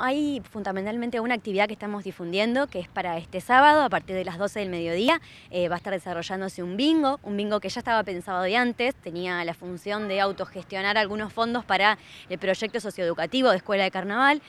Hay fundamentalmente una actividad que estamos difundiendo que es para este sábado a partir de las 12 del mediodía. Eh, va a estar desarrollándose un bingo, un bingo que ya estaba pensado de antes, tenía la función de autogestionar algunos fondos para el proyecto socioeducativo de Escuela de Carnaval.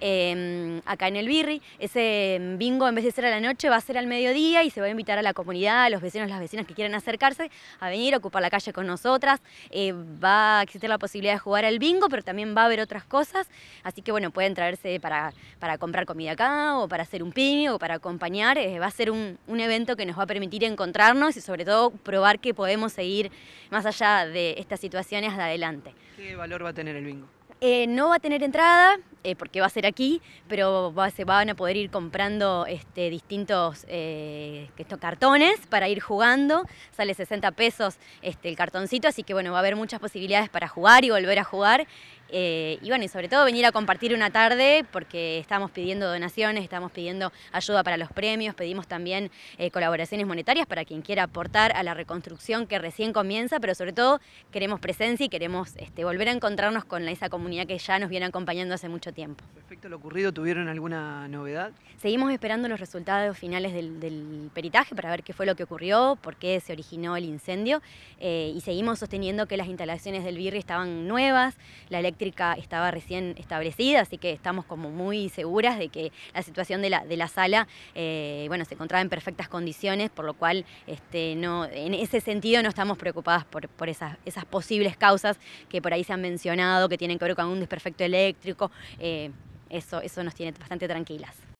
Em, acá en el Birri, ese bingo en vez de ser a la noche va a ser al mediodía y se va a invitar a la comunidad, a los vecinos, las vecinas que quieran acercarse a venir a ocupar la calle con nosotras. Eh, va a existir la posibilidad de jugar al bingo, pero también va a haber otras cosas, así que bueno, pueden traerse para, comprar comida acá o para hacer un ping o para acompañar. Eh, va a ser un, evento que nos va a permitir encontrarnos y sobre todo probar que podemos seguir más allá de estas situaciones adelante. ¿Qué valor va a tener el bingo? Eh, no va a tener entrada, eh, porque va a ser aquí, pero se van a poder ir comprando este, distintos estos cartones para ir jugando. Sale 60 pesos este, el cartoncito, así que bueno, va a haber muchas posibilidades para jugar y volver a jugar. Eh, y bueno, y sobre todo venir a compartir una tarde porque estamos pidiendo donaciones, estamos pidiendo ayuda para los premios, pedimos también eh, colaboraciones monetarias para quien quiera aportar a la reconstrucción que recién comienza, pero sobre todo queremos presencia y queremos este, volver a encontrarnos con esa comunidad que ya nos viene acompañando hace mucho tiempo. Respecto a lo ocurrido, ¿tuvieron alguna novedad? Seguimos esperando los resultados finales del, peritaje para ver qué fue lo que ocurrió, por qué se originó el incendio eh, y seguimos sosteniendo que las instalaciones del Birri estaban nuevas, la estaba recién establecida, así que estamos como muy seguras de que la situación de la, de la sala eh, bueno, se encontraba en perfectas condiciones, por lo cual este, no, en ese sentido no estamos preocupadas por, por esas, esas, posibles causas que por ahí se han mencionado, que tienen que ver con un desperfecto eléctrico. Eh, eso, eso nos tiene bastante tranquilas.